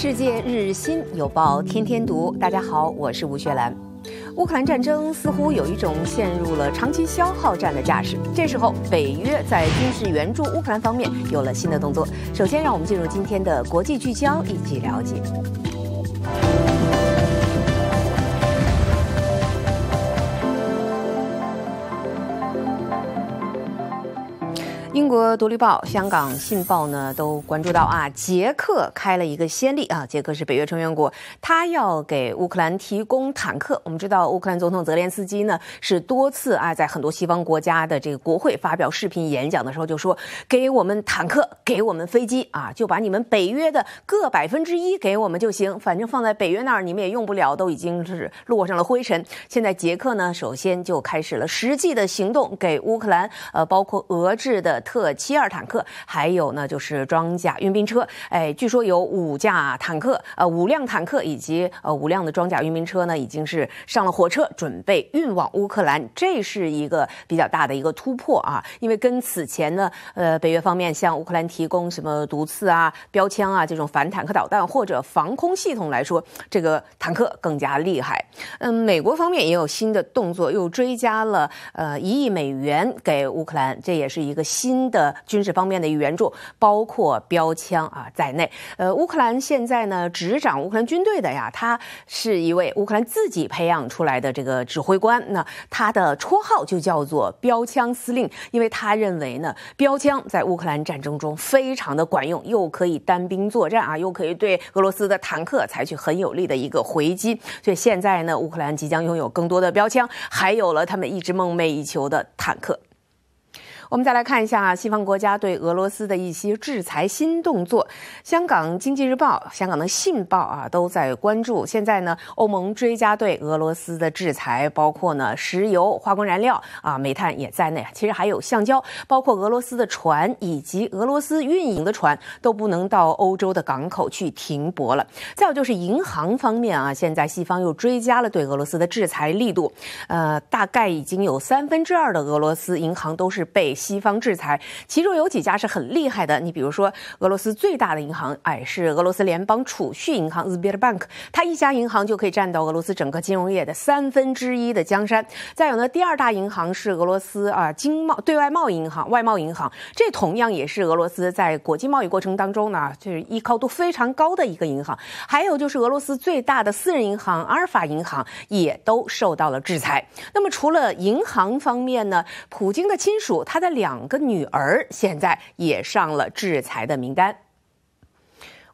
世界日日新，有报天天读。大家好，我是吴学兰。乌克兰战争似乎有一种陷入了长期消耗战的架势。这时候，北约在军事援助乌克兰方面有了新的动作。首先，让我们进入今天的国际聚焦，一起了解。英国《独立报》、香港《信报》呢都关注到啊，捷克开了一个先例啊，捷克是北约成员国，他要给乌克兰提供坦克。我们知道乌克兰总统泽连斯基呢是多次啊在很多西方国家的这个国会发表视频演讲的时候就说：“给我们坦克，给我们飞机啊，就把你们北约的各百分之一给我们就行，反正放在北约那儿你们也用不了，都已经是落上了灰尘。”现在捷克呢首先就开始了实际的行动，给乌克兰呃包括俄制的。特七二坦克，还有呢，就是装甲运兵车。哎，据说有五架坦克，呃，五辆坦克以及呃五辆的装甲运兵车呢，已经是上了火车，准备运往乌克兰。这是一个比较大的一个突破啊！因为跟此前呢，呃，北约方面向乌克兰提供什么毒刺啊、标枪啊这种反坦克导弹或者防空系统来说，这个坦克更加厉害。嗯，美国方面也有新的动作，又追加了呃一亿美元给乌克兰，这也是一个新。新的军事方面的援助，包括标枪啊在内。呃，乌克兰现在呢，执掌乌克兰军队的呀，他是一位乌克兰自己培养出来的这个指挥官。那他的绰号就叫做标枪司令，因为他认为呢，标枪在乌克兰战争中非常的管用，又可以单兵作战啊，又可以对俄罗斯的坦克采取很有力的一个回击。所以现在呢，乌克兰即将拥有更多的标枪，还有了他们一直梦寐以求的坦克。我们再来看一下西方国家对俄罗斯的一些制裁新动作。香港经济日报、香港的信报啊，都在关注。现在呢，欧盟追加对俄罗斯的制裁，包括呢石油、化工燃料啊、煤炭也在内。其实还有橡胶，包括俄罗斯的船以及俄罗斯运营的船都不能到欧洲的港口去停泊了。再有就是银行方面啊，现在西方又追加了对俄罗斯的制裁力度，呃，大概已经有三分之二的俄罗斯银行都是被。西方制裁，其中有几家是很厉害的。你比如说，俄罗斯最大的银行，哎，是俄罗斯联邦储蓄银行 Sberbank，它一家银行就可以占到俄罗斯整个金融业的三分之一的江山。再有呢，第二大银行是俄罗斯啊经贸对外贸易银行外贸银行，这同样也是俄罗斯在国际贸易过程当中呢，就是依靠度非常高的一个银行。还有就是俄罗斯最大的私人银行阿尔法银行，也都受到了制裁。那么除了银行方面呢，普京的亲属他在两个女儿现在也上了制裁的名单。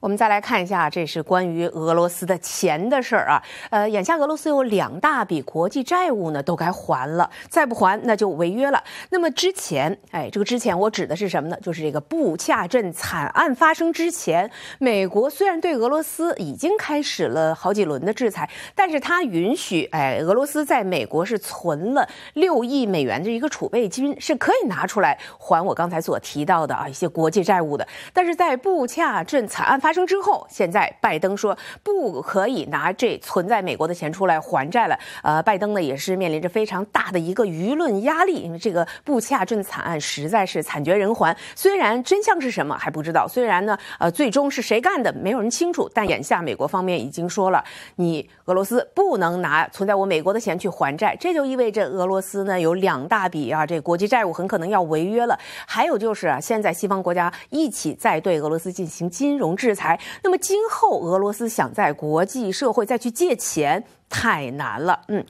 我们再来看一下，这是关于俄罗斯的钱的事儿啊。呃，眼下俄罗斯有两大笔国际债务呢，都该还了，再不还那就违约了。那么之前，哎，这个之前我指的是什么呢？就是这个布恰镇惨案发生之前，美国虽然对俄罗斯已经开始了好几轮的制裁，但是它允许哎俄罗斯在美国是存了六亿美元的一个储备金，是可以拿出来还我刚才所提到的啊一些国际债务的。但是在布恰镇惨案发生。之后，现在拜登说不可以拿这存在美国的钱出来还债了。呃，拜登呢也是面临着非常大的一个舆论压力，因为这个布恰镇惨案实在是惨绝人寰。虽然真相是什么还不知道，虽然呢，呃，最终是谁干的没有人清楚，但眼下美国方面已经说了，你俄罗斯不能拿存在我美国的钱去还债，这就意味着俄罗斯呢有两大笔啊这国际债务很可能要违约了。还有就是啊，现在西方国家一起在对俄罗斯进行金融制。那么今后俄罗斯想在国际社会再去借钱太难了，嗯。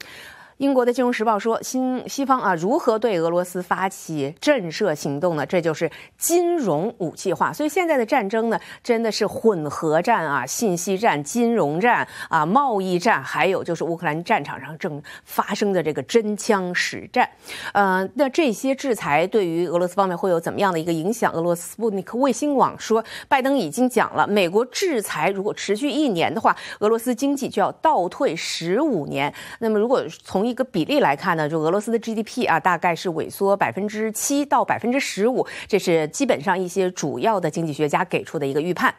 英国的《金融时报》说，新西方啊，如何对俄罗斯发起震慑行动呢？这就是金融武器化。所以现在的战争呢，真的是混合战啊，信息战、金融战啊，贸易战，还有就是乌克兰战场上正发生的这个真枪实战。呃，那这些制裁对于俄罗斯方面会有怎么样的一个影响？俄罗斯布尼克卫星网说，拜登已经讲了，美国制裁如果持续一年的话，俄罗斯经济就要倒退十五年。那么如果从一个比例来看呢，就俄罗斯的 GDP 啊，大概是萎缩百分之七到百分之十五，这是基本上一些主要的经济学家给出的一个预判。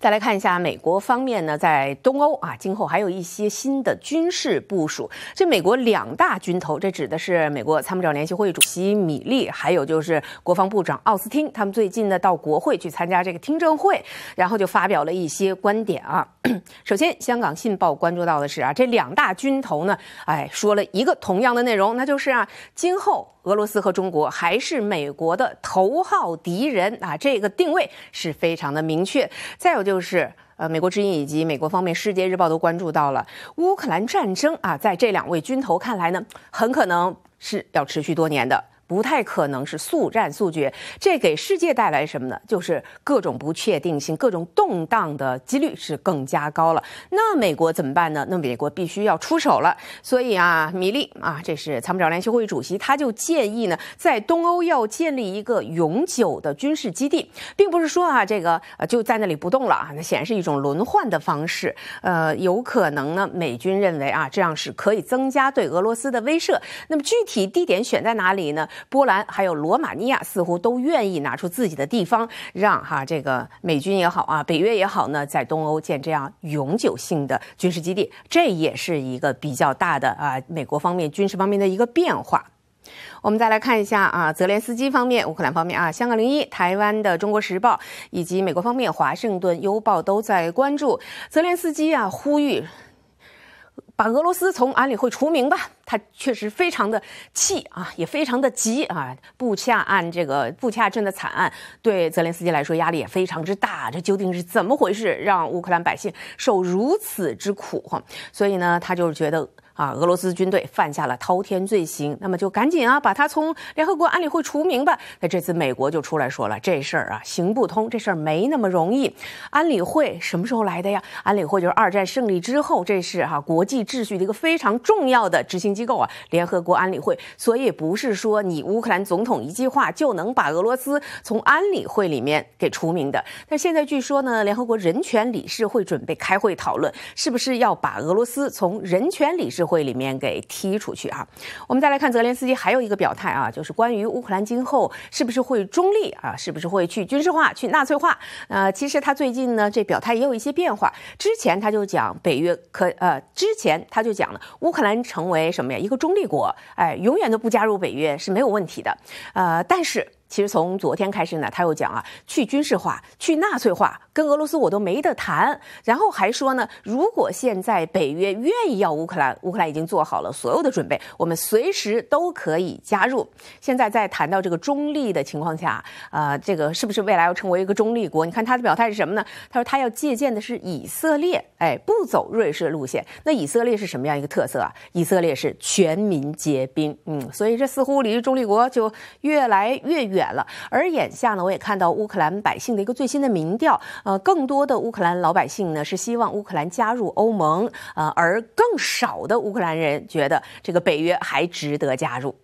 再来看一下美国方面呢，在东欧啊，今后还有一些新的军事部署。这美国两大军头，这指的是美国参谋长联席会议主席米利，还有就是国防部长奥斯汀，他们最近呢到国会去参加这个听证会，然后就发表了一些观点啊。首先，《香港信报》关注到的是啊，这两大军头呢，哎，说了一个同样的内容，那就是啊，今后。俄罗斯和中国还是美国的头号敌人啊，这个定位是非常的明确。再有就是，呃，美国之音以及美国方面，《世界日报》都关注到了乌克兰战争啊，在这两位军头看来呢，很可能是要持续多年的。不太可能是速战速决，这给世界带来什么呢？就是各种不确定性、各种动荡的几率是更加高了。那美国怎么办呢？那美国必须要出手了。所以啊，米利啊，这是参谋长联席会议主席，他就建议呢，在东欧要建立一个永久的军事基地，并不是说啊，这个呃就在那里不动了啊，那显然是一种轮换的方式。呃，有可能呢，美军认为啊，这样是可以增加对俄罗斯的威慑。那么具体地点选在哪里呢？波兰还有罗马尼亚似乎都愿意拿出自己的地方，让哈这个美军也好啊，北约也好呢，在东欧建这样永久性的军事基地，这也是一个比较大的啊美国方面军事方面的一个变化。我们再来看一下啊，泽连斯基方面、乌克兰方面啊，香港零一、台湾的《中国时报》以及美国方面《华盛顿邮报》都在关注泽连斯基啊，呼吁把俄罗斯从安理会除名吧。他确实非常的气啊，也非常的急啊。布恰案这个布恰镇的惨案，对泽连斯基来说压力也非常之大。这究竟是怎么回事？让乌克兰百姓受如此之苦哈？所以呢，他就是觉得啊，俄罗斯军队犯下了滔天罪行，那么就赶紧啊，把他从联合国安理会除名吧。那这次美国就出来说了，这事儿啊行不通，这事儿没那么容易。安理会什么时候来的呀？安理会就是二战胜利之后，这是哈国际秩序的一个非常重要的执行。机构啊，联合国安理会，所以不是说你乌克兰总统一句话就能把俄罗斯从安理会里面给除名的。但现在据说呢，联合国人权理事会准备开会讨论，是不是要把俄罗斯从人权理事会里面给踢出去啊？我们再来看泽连斯基还有一个表态啊，就是关于乌克兰今后是不是会中立啊，是不是会去军事化、去纳粹化？呃，其实他最近呢，这表态也有一些变化。之前他就讲北约可呃，之前他就讲了乌克兰成为什么？一个中立国，哎，永远都不加入北约是没有问题的，呃，但是。其实从昨天开始呢，他又讲啊，去军事化，去纳粹化，跟俄罗斯我都没得谈。然后还说呢，如果现在北约愿意要乌克兰，乌克兰已经做好了所有的准备，我们随时都可以加入。现在在谈到这个中立的情况下，呃，这个是不是未来要成为一个中立国？你看他的表态是什么呢？他说他要借鉴的是以色列，哎，不走瑞士路线。那以色列是什么样一个特色啊？以色列是全民皆兵，嗯，所以这似乎离中立国就越来越远。来了。而眼下呢，我也看到乌克兰百姓的一个最新的民调，呃，更多的乌克兰老百姓呢是希望乌克兰加入欧盟，呃，而更少的乌克兰人觉得这个北约还值得加入。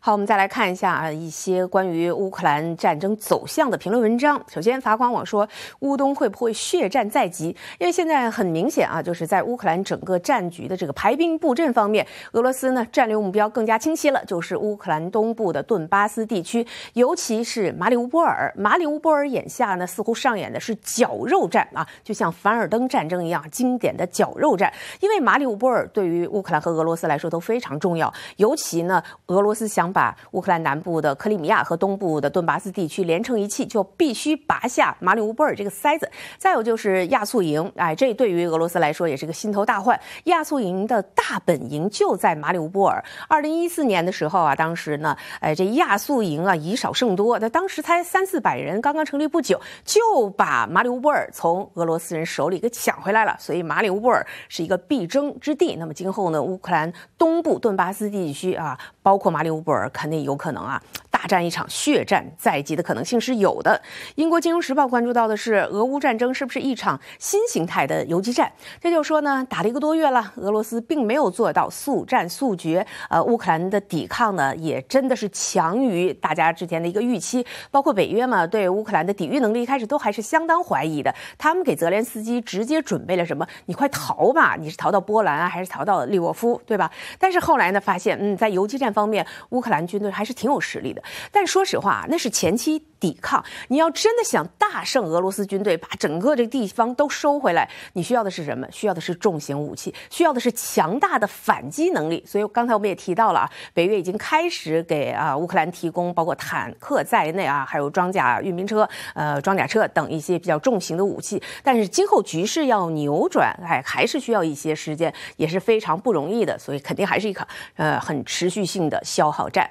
好，我们再来看一下啊一些关于乌克兰战争走向的评论文章。首先，法官网说，乌东会不会血战在即？因为现在很明显啊，就是在乌克兰整个战局的这个排兵布阵方面，俄罗斯呢战略目标更加清晰了，就是乌克兰东部的顿巴斯地区，尤其是马里乌波尔。马里乌波尔眼下呢似乎上演的是绞肉战啊，就像凡尔登战争一样经典的绞肉战。因为马里乌波尔对于乌克兰和俄罗斯来说都非常重要，尤其呢俄罗斯想。把乌克兰南部的克里米亚和东部的顿巴斯地区连成一气，就必须拔下马里乌波尔这个塞子。再有就是亚速营，哎，这对于俄罗斯来说也是个心头大患。亚速营的大本营就在马里乌波尔。二零一四年的时候啊，当时呢，哎，这亚速营啊以少胜多，它当时才三四百人，刚刚成立不久，就把马里乌波尔从俄罗斯人手里给抢回来了。所以马里乌波尔是一个必争之地。那么今后呢，乌克兰东部顿巴斯地区啊，包括马里乌波尔。肯定有可能啊。大战一场，血战在即的可能性是有的。英国金融时报关注到的是，俄乌战争是不是一场新形态的游击战？这就说呢，打了一个多月了，俄罗斯并没有做到速战速决。呃，乌克兰的抵抗呢，也真的是强于大家之前的一个预期。包括北约嘛，对乌克兰的抵御能力一开始都还是相当怀疑的。他们给泽连斯基直接准备了什么？你快逃吧！你是逃到波兰啊，还是逃到利沃夫，对吧？但是后来呢，发现，嗯，在游击战方面，乌克兰军队还是挺有实力的。但说实话那是前期抵抗。你要真的想大胜俄罗斯军队，把整个这地方都收回来，你需要的是什么？需要的是重型武器，需要的是强大的反击能力。所以刚才我们也提到了啊，北约已经开始给啊乌克兰提供，包括坦克在内啊，还有装甲运兵车、呃装甲车等一些比较重型的武器。但是今后局势要扭转，哎，还是需要一些时间，也是非常不容易的。所以肯定还是一场呃很持续性的消耗战。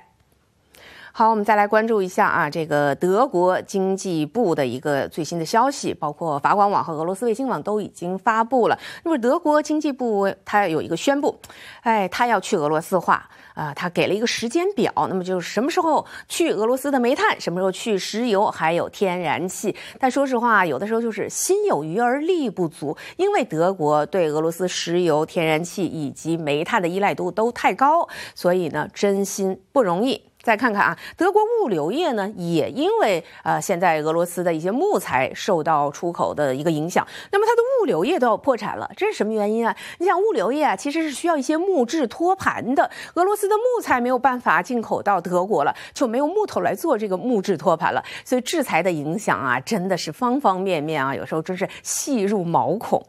好，我们再来关注一下啊，这个德国经济部的一个最新的消息，包括法广网和俄罗斯卫星网都已经发布了。那么德国经济部它有一个宣布，哎，他要去俄罗斯化啊，他给了一个时间表，那么就是什么时候去俄罗斯的煤炭，什么时候去石油，还有天然气。但说实话，有的时候就是心有余而力不足，因为德国对俄罗斯石油、天然气以及煤炭的依赖度都太高，所以呢，真心不容易。再看看啊，德国物流业呢，也因为呃现在俄罗斯的一些木材受到出口的一个影响，那么它的物流业都要破产了，这是什么原因啊？你想物流业啊，其实是需要一些木质托盘的，俄罗斯的木材没有办法进口到德国了，就没有木头来做这个木质托盘了，所以制裁的影响啊，真的是方方面面啊，有时候真是细入毛孔。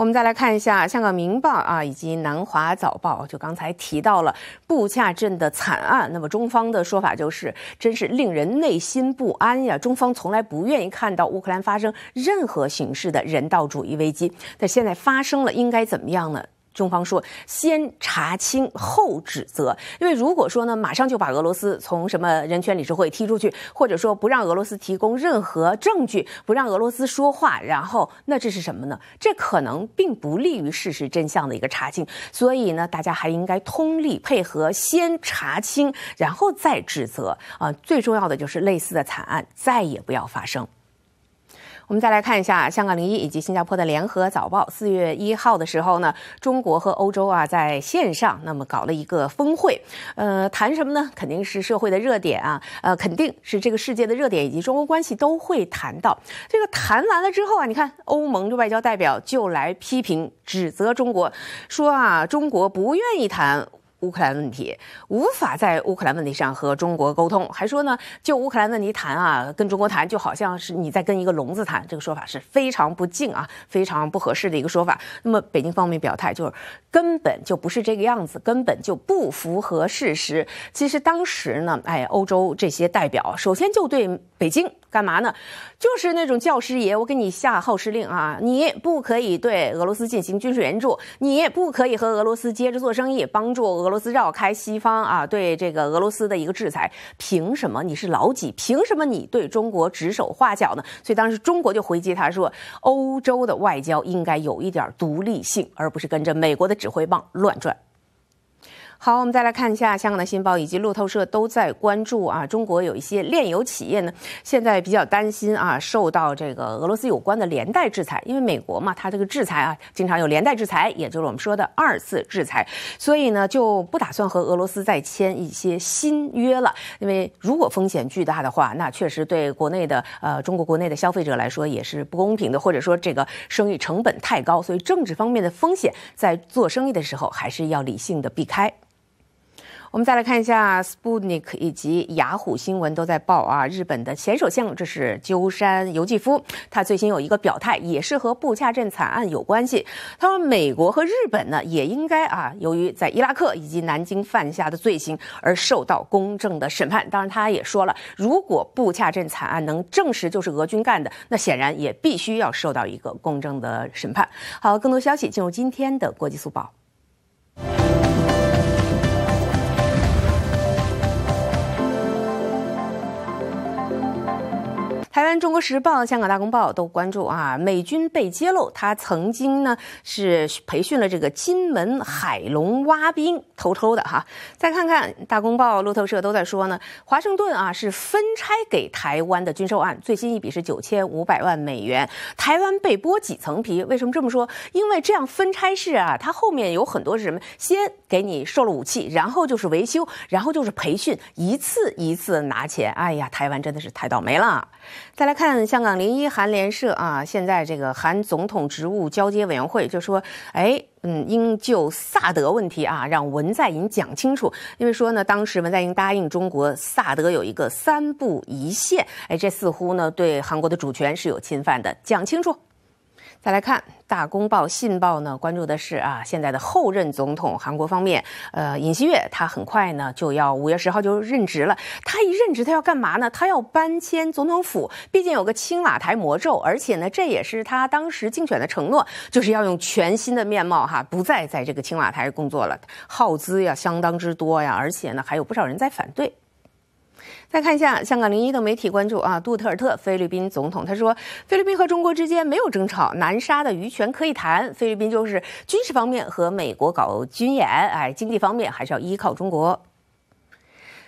我们再来看一下《香港明报》啊，以及《南华早报》，就刚才提到了布恰镇的惨案。那么中方的说法就是，真是令人内心不安呀！中方从来不愿意看到乌克兰发生任何形式的人道主义危机，但现在发生了，应该怎么样呢？中方说，先查清后指责，因为如果说呢，马上就把俄罗斯从什么人权理事会踢出去，或者说不让俄罗斯提供任何证据，不让俄罗斯说话，然后那这是什么呢？这可能并不利于事实真相的一个查清。所以呢，大家还应该通力配合，先查清，然后再指责。啊，最重要的就是类似的惨案再也不要发生。我们再来看一下香港零一以及新加坡的联合早报，四月一号的时候呢，中国和欧洲啊在线上那么搞了一个峰会，呃，谈什么呢？肯定是社会的热点啊，呃，肯定是这个世界的热点以及中欧关系都会谈到。这个谈完了之后啊，你看欧盟的外交代表就来批评指责中国，说啊，中国不愿意谈。乌克兰问题无法在乌克兰问题上和中国沟通，还说呢？就乌克兰问题谈啊，跟中国谈就好像是你在跟一个聋子谈，这个说法是非常不敬啊，非常不合适的一个说法。那么北京方面表态就是根本就不是这个样子，根本就不符合事实。其实当时呢，哎，欧洲这些代表首先就对北京干嘛呢？就是那种教师爷，我给你下号施令啊，你不可以对俄罗斯进行军事援助，你不可以和俄罗斯接着做生意，帮助俄罗斯绕开西方啊，对这个俄罗斯的一个制裁，凭什么你是老几？凭什么你对中国指手画脚呢？所以当时中国就回击他说，欧洲的外交应该有一点独立性，而不是跟着美国的指挥棒乱转。好，我们再来看一下香港的《新报》以及路透社都在关注啊，中国有一些炼油企业呢，现在比较担心啊，受到这个俄罗斯有关的连带制裁，因为美国嘛，它这个制裁啊，经常有连带制裁，也就是我们说的二次制裁，所以呢，就不打算和俄罗斯再签一些新约了，因为如果风险巨大的话，那确实对国内的呃中国国内的消费者来说也是不公平的，或者说这个生意成本太高，所以政治方面的风险在做生意的时候还是要理性的避开。我们再来看一下，Spudnik 以及雅虎新闻都在报啊，日本的前首相，这是鸠山由纪夫，他最新有一个表态，也是和布恰镇惨案有关系。他说，美国和日本呢也应该啊，由于在伊拉克以及南京犯下的罪行而受到公正的审判。当然，他也说了，如果布恰镇惨案能证实就是俄军干的，那显然也必须要受到一个公正的审判。好，更多消息进入今天的国际速报。台湾《中国时报》、香港《大公报》都关注啊，美军被揭露他曾经呢是培训了这个金门海龙蛙兵偷偷的哈。再看看《大公报》、路透社都在说呢，华盛顿啊是分拆给台湾的军售案，最新一笔是九千五百万美元。台湾被剥几层皮？为什么这么说？因为这样分拆式啊，它后面有很多是什么？先给你售了武器，然后就是维修，然后就是培训，一次一次拿钱。哎呀，台湾真的是太倒霉了。再来看香港零一韩联社啊，现在这个韩总统职务交接委员会就说，哎，嗯，应就萨德问题啊，让文在寅讲清楚，因为说呢，当时文在寅答应中国萨德有一个三步一线，哎，这似乎呢对韩国的主权是有侵犯的，讲清楚。再来看《大公报》《信报》呢，关注的是啊，现在的后任总统韩国方面，呃，尹锡月他很快呢就要五月十号就任职了。他一任职，他要干嘛呢？他要搬迁总统府，毕竟有个青瓦台魔咒，而且呢，这也是他当时竞选的承诺，就是要用全新的面貌哈，不再在这个青瓦台工作了，耗资呀相当之多呀，而且呢，还有不少人在反对。再看一下香港零一的媒体关注啊，杜特尔特，菲律宾总统，他说菲律宾和中国之间没有争吵，南沙的渔权可以谈，菲律宾就是军事方面和美国搞军演，哎，经济方面还是要依靠中国。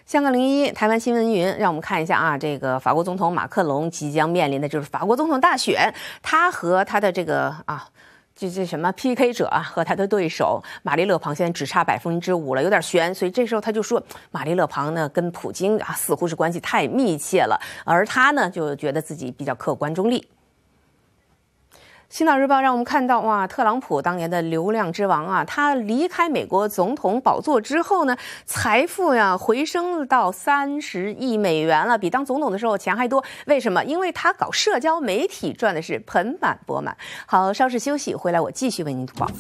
香港零一台湾新闻云，让我们看一下啊，这个法国总统马克龙即将面临的就是法国总统大选，他和他的这个啊。这这什么 PK 者啊，和他的对手马利勒庞现在只差百分之五了，有点悬。所以这时候他就说，马利勒庞呢跟普京啊似乎是关系太密切了，而他呢就觉得自己比较客观中立。青岛日报让我们看到，哇，特朗普当年的流量之王啊，他离开美国总统宝座之后呢，财富呀回升到三十亿美元了，比当总统的时候钱还多。为什么？因为他搞社交媒体赚的是盆满钵满。好，稍事休息，回来我继续为您播报。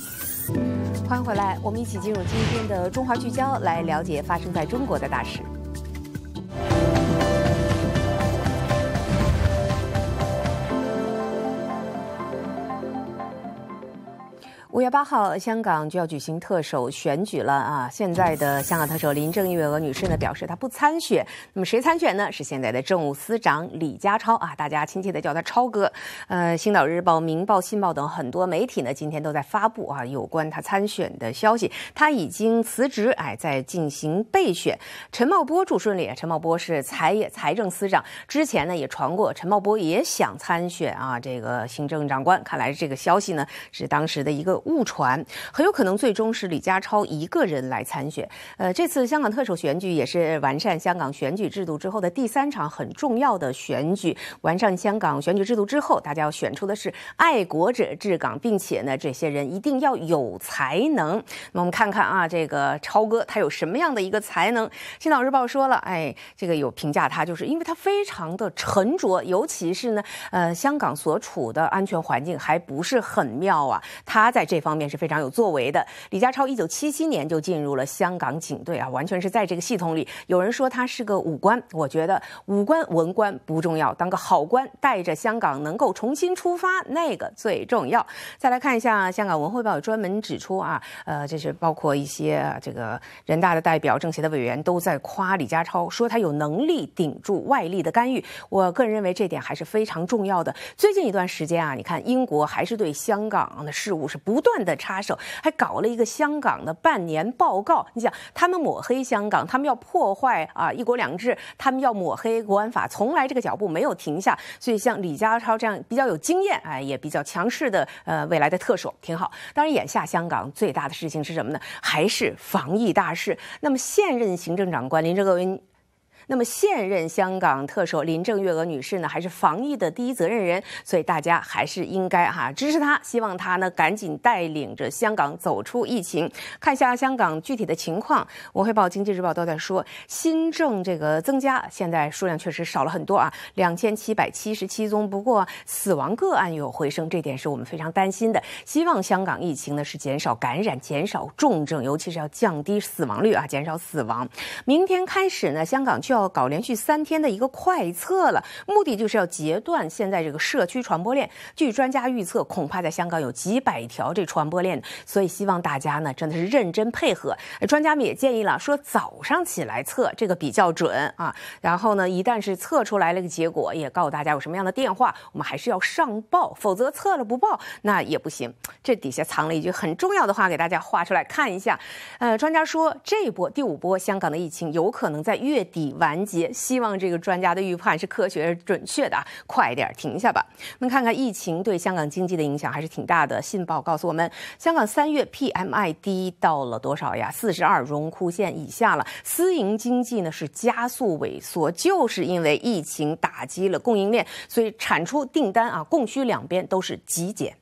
欢迎回来，我们一起进入今天的《中华聚焦》，来了解发生在中国的大事。五月八号，香港就要举行特首选举了啊！现在的香港特首林郑月娥女士呢，表示她不参选。那么谁参选呢？是现在的政务司长李家超啊，大家亲切的叫他“超哥”。呃，《星岛日报》《明报》《信报》等很多媒体呢，今天都在发布啊有关他参选的消息。他已经辞职，哎，在进行备选。陈茂波祝顺利陈茂波是财也财政司长，之前呢也传过陈茂波也想参选啊，这个行政长官。看来这个消息呢，是当时的一个。误传很有可能最终是李家超一个人来参选。呃，这次香港特首选举也是完善香港选举制度之后的第三场很重要的选举。完善香港选举制度之后，大家要选出的是爱国者治港，并且呢，这些人一定要有才能。那我们看看啊，这个超哥他有什么样的一个才能？青岛日报说了，哎，这个有评价他，就是因为他非常的沉着，尤其是呢，呃，香港所处的安全环境还不是很妙啊，他在。这方面是非常有作为的。李家超一九七七年就进入了香港警队啊，完全是在这个系统里。有人说他是个武官，我觉得武官、文官不重要，当个好官，带着香港能够重新出发，那个最重要。再来看一下《香港文汇报》，专门指出啊，呃，这是包括一些这个人大的代表、政协的委员都在夸李家超，说他有能力顶住外力的干预。我个人认为这点还是非常重要的。最近一段时间啊，你看英国还是对香港的事务是不。不断的插手，还搞了一个香港的半年报告。你想，他们抹黑香港，他们要破坏啊“一国两制”，他们要抹黑国安法，从来这个脚步没有停下。所以，像李家超这样比较有经验，哎，也比较强势的，呃，未来的特首挺好。当然，眼下香港最大的事情是什么呢？还是防疫大事。那么，现任行政长官林郑月娥。那么现任香港特首林郑月娥女士呢，还是防疫的第一责任人，所以大家还是应该哈支持她，希望她呢赶紧带领着香港走出疫情。看一下香港具体的情况，我会报《经济日报》都在说，新政这个增加，现在数量确实少了很多啊，两千七百七十七宗。不过死亡个案有回升，这点是我们非常担心的。希望香港疫情呢是减少感染，减少重症，尤其是要降低死亡率啊，减少死亡。明天开始呢，香港去。要搞连续三天的一个快测了，目的就是要截断现在这个社区传播链。据专家预测，恐怕在香港有几百条这传播链，所以希望大家呢真的是认真配合。专家们也建议了，说早上起来测这个比较准啊。然后呢，一旦是测出来了个结果，也告诉大家有什么样的电话，我们还是要上报，否则测了不报那也不行。这底下藏了一句很重要的话，给大家画出来看一下。呃，专家说这波第五波香港的疫情有可能在月底。完结。希望这个专家的预判是科学准确的。快点停下吧！我们看看疫情对香港经济的影响还是挺大的。信报告诉我们，香港三月 PMI 低到了多少呀？四十二，荣枯线以下了。私营经济呢是加速萎缩，就是因为疫情打击了供应链，所以产出订单啊，供需两边都是极简。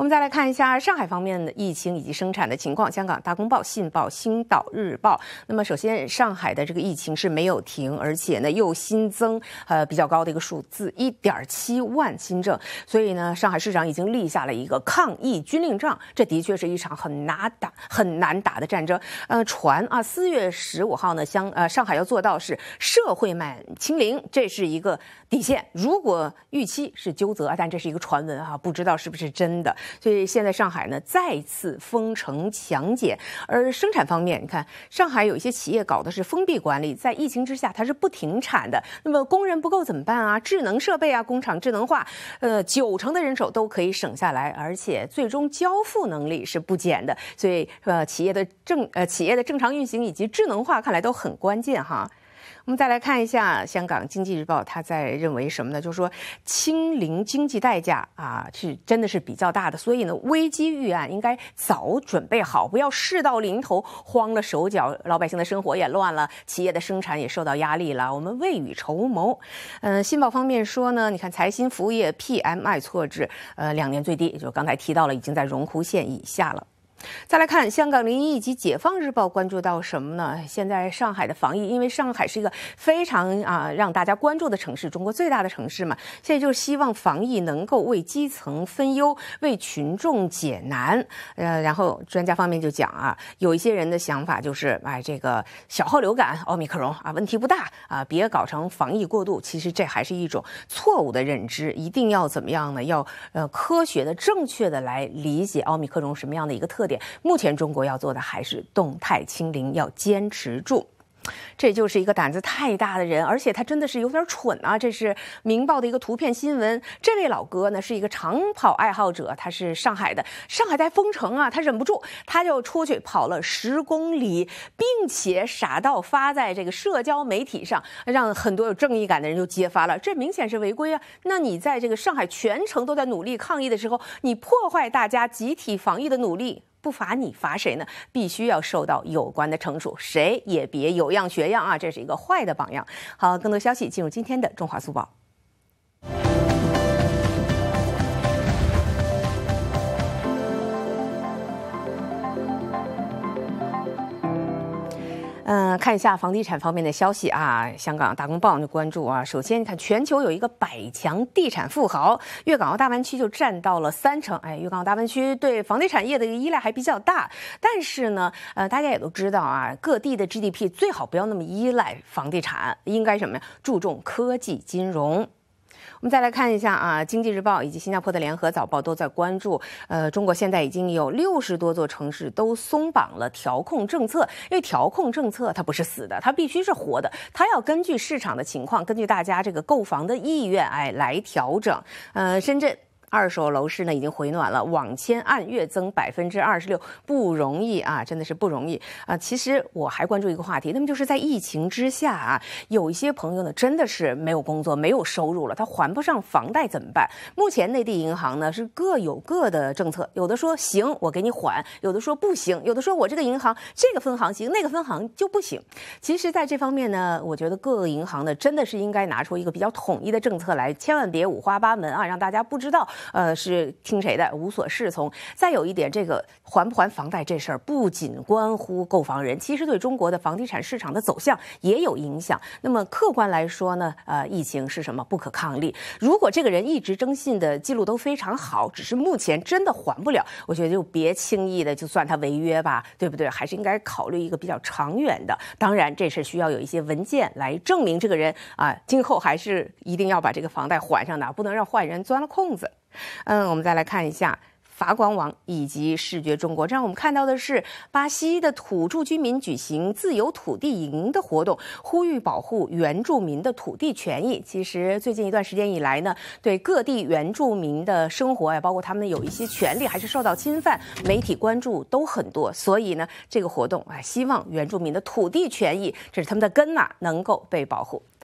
我们再来看一下上海方面的疫情以及生产的情况。香港《大公报》、《信报》、《星岛日报》。那么，首先上海的这个疫情是没有停，而且呢又新增呃比较高的一个数字，一点七万新症。所以呢，上海市长已经立下了一个抗疫军令状。这的确是一场很难打、很难打的战争。呃，传啊，四月十五号呢，香呃上海要做到是社会满清零，这是一个底线。如果预期是纠责，但这是一个传闻哈，不知道是不是真的。所以现在上海呢再次封城强检，而生产方面，你看上海有一些企业搞的是封闭管理，在疫情之下它是不停产的。那么工人不够怎么办啊？智能设备啊，工厂智能化，呃，九成的人手都可以省下来，而且最终交付能力是不减的。所以呃，企业的正呃企业的正常运行以及智能化看来都很关键哈。我们再来看一下《香港经济日报》，他在认为什么呢？就是说，清零经济代价啊，是真的是比较大的，所以呢，危机预案应该早准备好，不要事到临头慌了手脚，老百姓的生活也乱了，企业的生产也受到压力了。我们未雨绸缪。嗯，信报方面说呢，你看财新服务业 PMI 错制，呃，两年最低，就刚才提到了，已经在荣枯线以下了。再来看香港零一以及解放日报关注到什么呢？现在上海的防疫，因为上海是一个非常啊让大家关注的城市，中国最大的城市嘛。现在就是希望防疫能够为基层分忧，为群众解难。呃，然后专家方面就讲啊，有一些人的想法就是，哎，这个小号流感奥密克戎啊，问题不大啊，别搞成防疫过度。其实这还是一种错误的认知，一定要怎么样呢？要呃科学的、正确的来理解奥密克戎什么样的一个特。目前中国要做的还是动态清零，要坚持住。这就是一个胆子太大的人，而且他真的是有点蠢啊！这是《明报》的一个图片新闻，这位老哥呢是一个长跑爱好者，他是上海的，上海在封城啊，他忍不住，他就出去跑了十公里，并且傻到发在这个社交媒体上，让很多有正义感的人就揭发了，这明显是违规啊！那你在这个上海全程都在努力抗疫的时候，你破坏大家集体防疫的努力。不罚你罚谁呢？必须要受到有关的惩处，谁也别有样学样啊！这是一个坏的榜样。好，更多消息进入今天的中华苏报。嗯，看一下房地产方面的消息啊。香港《大公报》就关注啊。首先，你看全球有一个百强地产富豪，粤港澳大湾区就占到了三成。哎，粤港澳大湾区对房地产业的一个依赖还比较大。但是呢，呃，大家也都知道啊，各地的 GDP 最好不要那么依赖房地产，应该什么呀？注重科技金融。我们再来看一下啊，《经济日报》以及新加坡的《联合早报》都在关注，呃，中国现在已经有六十多座城市都松绑了调控政策，因为调控政策它不是死的，它必须是活的，它要根据市场的情况，根据大家这个购房的意愿，哎，来调整。呃，深圳。二手楼市呢已经回暖了，网签按月增百分之二十六，不容易啊，真的是不容易啊。其实我还关注一个话题，那么就是在疫情之下啊，有一些朋友呢真的是没有工作，没有收入了，他还不上房贷怎么办？目前内地银行呢是各有各的政策，有的说行，我给你缓；有的说不行；有的说我这个银行这个分行行，那个分行就不行。其实在这方面呢，我觉得各个银行呢真的是应该拿出一个比较统一的政策来，千万别五花八门啊，让大家不知道。呃，是听谁的无所适从。再有一点，这个还不还房贷这事儿，不仅关乎购房人，其实对中国的房地产市场的走向也有影响。那么客观来说呢，呃，疫情是什么不可抗力？如果这个人一直征信的记录都非常好，只是目前真的还不了，我觉得就别轻易的就算他违约吧，对不对？还是应该考虑一个比较长远的。当然，这事需要有一些文件来证明这个人啊，今后还是一定要把这个房贷还上的，不能让坏人钻了空子。嗯，我们再来看一下法广网以及视觉中国。这我们看到的是巴西的土著居民举行自由土地营的活动，呼吁保护原住民的土地权益。其实最近一段时间以来呢，对各地原住民的生活啊，包括他们有一些权利还是受到侵犯，媒体关注都很多。所以呢，这个活动啊，希望原住民的土地权益，这是他们的根呐，能够被保护。